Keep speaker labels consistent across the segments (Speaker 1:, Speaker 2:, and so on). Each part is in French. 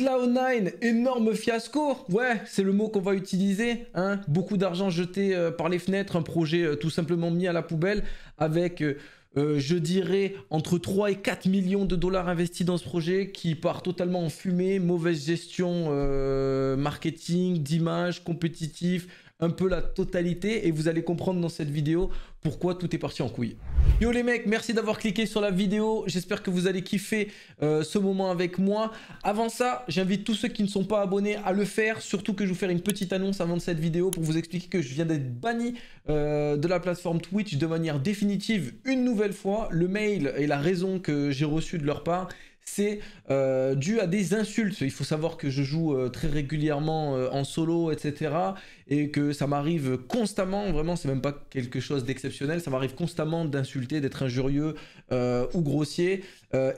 Speaker 1: Cloud9, énorme fiasco. Ouais, c'est le mot qu'on va utiliser. Hein. Beaucoup d'argent jeté euh, par les fenêtres, un projet euh, tout simplement mis à la poubelle avec... Euh, je dirais entre 3 et 4 millions de dollars investis dans ce projet qui part totalement en fumée, mauvaise gestion marketing, d'image, compétitif, un peu la totalité et vous allez comprendre dans cette vidéo pourquoi tout est parti en couille. Yo les mecs, merci d'avoir cliqué sur la vidéo. J'espère que vous allez kiffer euh, ce moment avec moi. Avant ça, j'invite tous ceux qui ne sont pas abonnés à le faire. Surtout que je vais vous faire une petite annonce avant de cette vidéo pour vous expliquer que je viens d'être banni euh, de la plateforme Twitch de manière définitive une nouvelle fois. Le mail et la raison que j'ai reçu de leur part, c'est euh, dû à des insultes. Il faut savoir que je joue euh, très régulièrement euh, en solo, etc. Et que ça m'arrive constamment, vraiment, c'est même pas quelque chose d'exceptionnel, ça m'arrive constamment d'insulter, d'être injurieux ou grossier.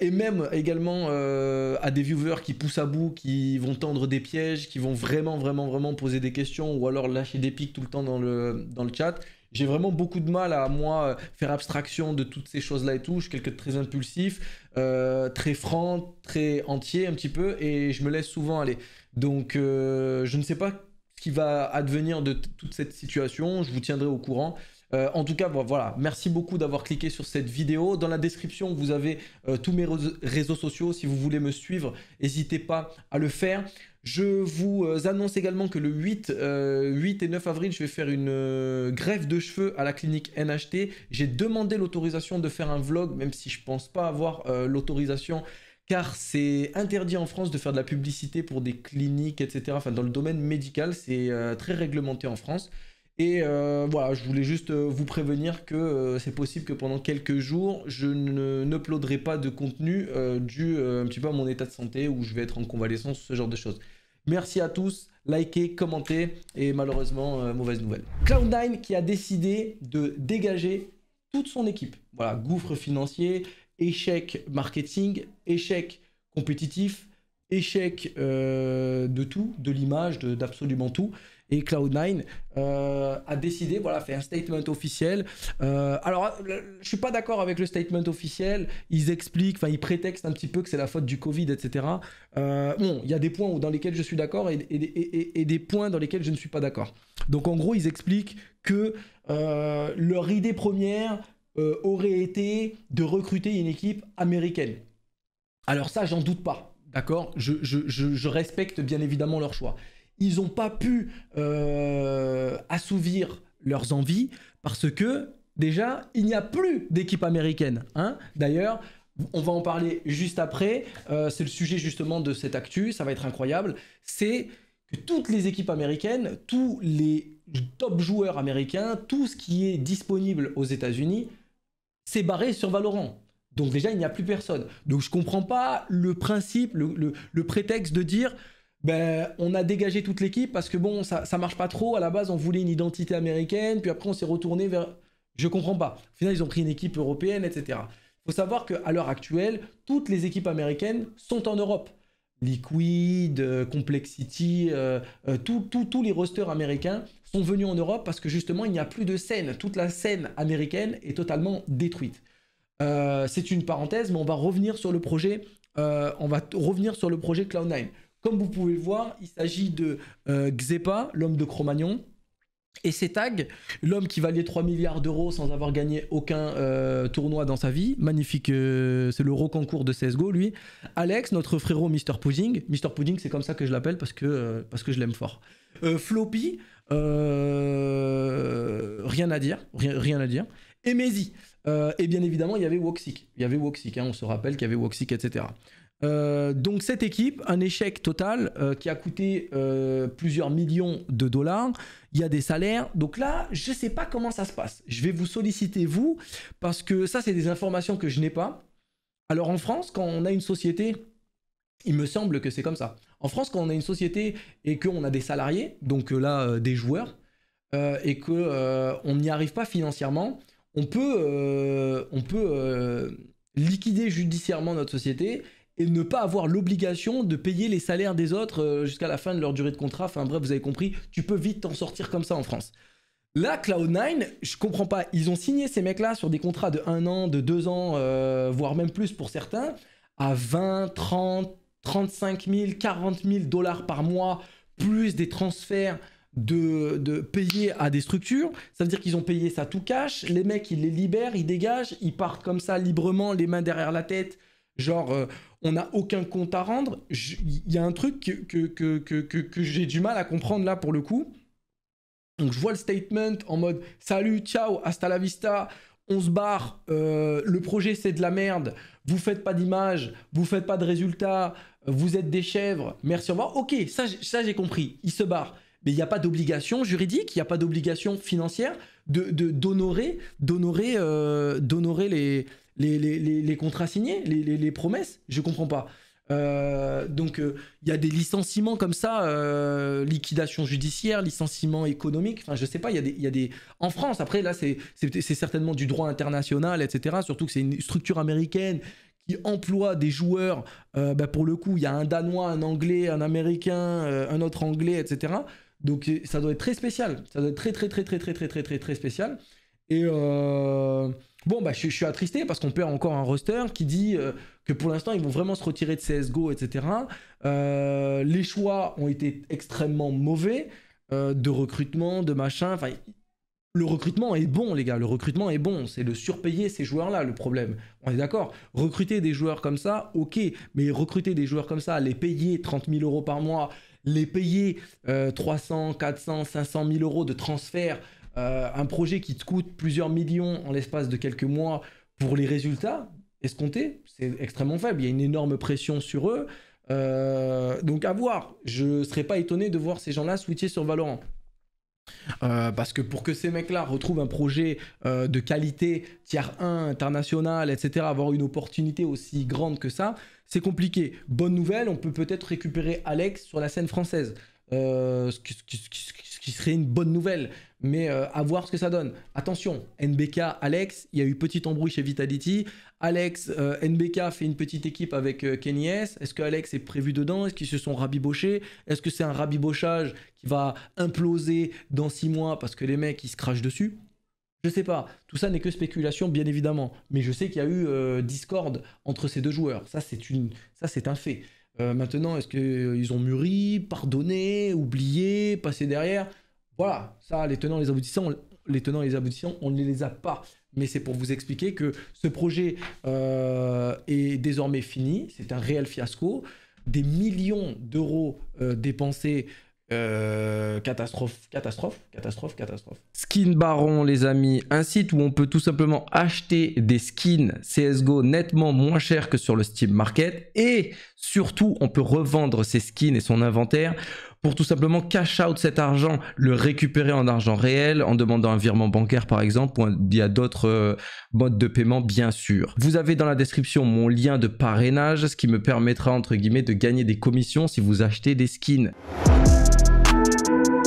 Speaker 1: et même également à des viewers qui poussent à bout, qui vont tendre des pièges, qui vont vraiment, vraiment, vraiment poser des questions ou alors lâcher des pics tout le temps dans le, dans le chat j'ai vraiment beaucoup de mal à moi euh, faire abstraction de toutes ces choses-là et tout. Je suis quelqu'un de très impulsif, euh, très franc, très entier un petit peu, et je me laisse souvent aller. Donc euh, je ne sais pas ce qui va advenir de toute cette situation. Je vous tiendrai au courant. en tout cas, voilà, merci beaucoup d'avoir cliqué sur cette vidéo. Dans la description, vous avez tous mes réseaux sociaux. Si vous voulez me suivre, n'hésitez pas à le faire. Je vous euh, annonce également que le 8, 8 euh, et 9 avril, je vais faire une euh, grève de cheveux à la clinique NHT. J'ai demandé l'autorisation de faire un vlog, même si je pense pas avoir l'autorisation car c'est interdit en France de faire de la publicité pour des cliniques, etc. Enfin, dans le domaine médical, c'est très réglementé en France. Et euh, voilà, je voulais juste euh, vous prévenir que euh, c'est possible que pendant quelques jours, je ne n'uploaderai pas de contenu dû un petit peu à mon état de santé où je vais être en convalescence, ce genre de choses. Merci à tous, likez, commentez et malheureusement, mauvaise nouvelle. Cloud9 qui a décidé de dégager toute son équipe. Voilà, gouffre financier, échec marketing, échec compétitif, échec de tout, de l'image, d'absolument tout et Cloud9 euh, a décidé, voilà, fait un statement officiel. Euh, alors, je suis pas d'accord avec le statement officiel. Ils expliquent, enfin, ils prétextent un petit peu que c'est la faute du Covid, etc. Euh, bon, il y a des points dans lesquels je suis d'accord et, des points dans lesquels je ne suis pas d'accord. Donc, en gros, ils expliquent que leur idée première aurait été de recruter une équipe américaine. Alors ça, j'en doute pas. D'accord je, respecte bien évidemment leur choix ils n'ont pas pu euh, assouvir leurs envies parce que déjà, il n'y a plus d'équipe américaine. Hein D'ailleurs, on va en parler juste après. Euh, c'est le sujet justement de cette actu, ça va être incroyable. C'est que toutes les équipes américaines, tous les top joueurs américains, tout ce qui est disponible aux États-Unis, s'est barré sur Valorant. Donc déjà, il n'y a plus personne. Donc je ne comprends pas le principe, le prétexte de dire ben, on a dégagé toute l'équipe parce que bon, ça, ça marche pas trop. À la base, on voulait une identité américaine, puis après, on s'est retourné vers. Je comprends pas. Au final, ils ont pris une équipe européenne, etc. Il faut savoir qu'à l'heure actuelle, toutes les équipes américaines sont en Europe. Liquid, euh, Complexity, euh, euh, tous les rosters américains sont venus en Europe parce que justement, il n'y a plus de scène. Toute la scène américaine est totalement détruite. c'est une parenthèse, mais on va revenir sur le projet. on va revenir sur le projet Cloud9. Comme vous pouvez le voir, il s'agit de euh, Xepa, l'homme de cro et ses tags, l'homme qui valait 3 milliards d'euros sans avoir gagné aucun euh, tournoi dans sa vie. Magnifique, euh, c'est le reconcours de CSGO, lui. Alex, notre frérot Mr. Pudding. Mr. Pudding, c'est comme ça que je l'appelle parce, que parce que je l'aime fort. Floppy, rien à dire, rien, à dire. Et Maisie. et bien évidemment, il y avait Woxic. Il y avait Woxic, hein, on se rappelle qu'il y avait Woxic, etc. Euh, donc cette équipe, un échec total euh, qui a coûté euh, plusieurs millions de dollars. Il y a des salaires. Donc là, je ne sais pas comment ça se passe. Je vais vous solliciter, vous, parce que ça, c'est des informations que je n'ai pas. Alors en France, quand on a une société, il me semble que c'est comme ça. En France, quand on a une société et qu'on a des salariés, donc là, des joueurs, et qu'on n'y arrive pas financièrement, on peut, on peut liquider judiciairement notre société et ne pas avoir l'obligation de payer les salaires des autres euh, jusqu'à la fin de leur durée de contrat. Enfin bref, vous avez compris, tu peux vite t'en sortir comme ça en France. Là, Cloud9, je comprends pas. Ils ont signé ces mecs-là sur des contrats de 1 an, de 2 ans, euh, voire même plus pour certains, à 20, 30, 35 000, 40 000 dollars par mois, plus des transferts de, de payer à des structures. Ça veut dire qu'ils ont payé ça tout cash. Les mecs, ils les libèrent, ils dégagent, ils partent comme ça librement, les mains derrière la tête. Genre, euh, on n'a aucun compte à rendre. Il y a un truc que, j'ai du mal à comprendre là pour le coup. Donc je vois le statement en mode salut, ciao, hasta la vista, on se barre, euh, le projet c'est de la merde, vous faites pas d'image, vous faites pas de résultats, vous êtes des chèvres, merci, au revoir. Ok, ça j'ai compris, il se barre mais il n'y a pas d'obligation juridique, il n'y a pas d'obligation financière d'honorer de, d'honorer euh, les, les, les, les, contrats signés, les, promesses. Je comprends pas. Euh, donc euh, il y a des licenciements comme ça, euh, liquidation judiciaire, licenciement économique, enfin je sais pas, il y, y, a des... En France, après là c'est certainement du droit international, etc. Surtout que c'est une structure américaine qui emploie des joueurs, bah, pour le coup il y a un Danois, un Anglais, un Américain, un autre Anglais, etc. Donc ça doit être très spécial. Ça doit être très très très très très très très très très spécial. Et euh, bon, bah, je, suis attristé parce qu'on perd encore un roster qui dit euh, que pour l'instant, ils vont vraiment se retirer de CSGO, etc. Euh, les choix ont été extrêmement mauvais de recrutement, de machin. Enfin, le recrutement est bon, les gars. Le recrutement est bon. C'est de surpayer ces joueurs-là, le problème. On est d'accord. Recruter des joueurs comme ça, ok. Mais recruter des joueurs comme ça, les payer 30 000 euros par mois, les payer 300, 400, 500 000 euros de transfert, euh, un projet qui te coûte plusieurs millions en l'espace de quelques mois pour les résultats escomptés, c'est extrêmement faible. Il y a une énorme pression sur eux. Euh, donc à voir, je ne serais pas étonné de voir ces gens-là switcher sur Valorant. Euh, parce que pour que ces mecs-là retrouvent un projet euh, de qualité, tiers 1, international, etc., avoir une opportunité aussi grande que ça, c'est compliqué. Bonne nouvelle, on peut peut-être récupérer Alex sur la scène française. Euh, ce, qui, serait une bonne nouvelle, mais euh, à voir ce que ça donne. Attention, NBK, Alex, il y a eu petit embrouille chez Vitality. Alex, euh, NBK fait une petite équipe avec Kenny S. Est-ce que Alex est prévu dedans Est-ce qu'ils se sont rabibochés Est-ce que c'est un rabibochage qui va imploser dans 6 mois parce que les mecs ils se crachent dessus je sais pas, tout ça n'est que spéculation bien évidemment, mais je sais qu'il y a eu discorde entre ces deux joueurs, ça c'est ça c'est un fait. Euh, maintenant, est-ce qu'ils ont mûri, pardonné, oublié, passé derrière Voilà, ça, les tenants, les aboutissants, les tenants et les aboutissants, on ne les a pas. Mais c'est pour vous expliquer que ce projet euh, est désormais fini. C'est un réel fiasco. Des millions d'euros euh, dépensés euh, catastrophe, catastrophe, catastrophe, catastrophe. Skin Baron, les amis, un site où on peut tout simplement acheter des skins CSGO nettement moins cher que sur le Steam Market. Et surtout, on peut revendre ses skins et son inventaire pour tout simplement cash out cet argent, le récupérer en argent réel, en demandant un virement bancaire par exemple, ou il y a d'autres euh, modes de paiement bien sûr. Vous avez dans la description mon lien de parrainage, ce qui me permettra entre guillemets de gagner des commissions si vous achetez des skins. thank you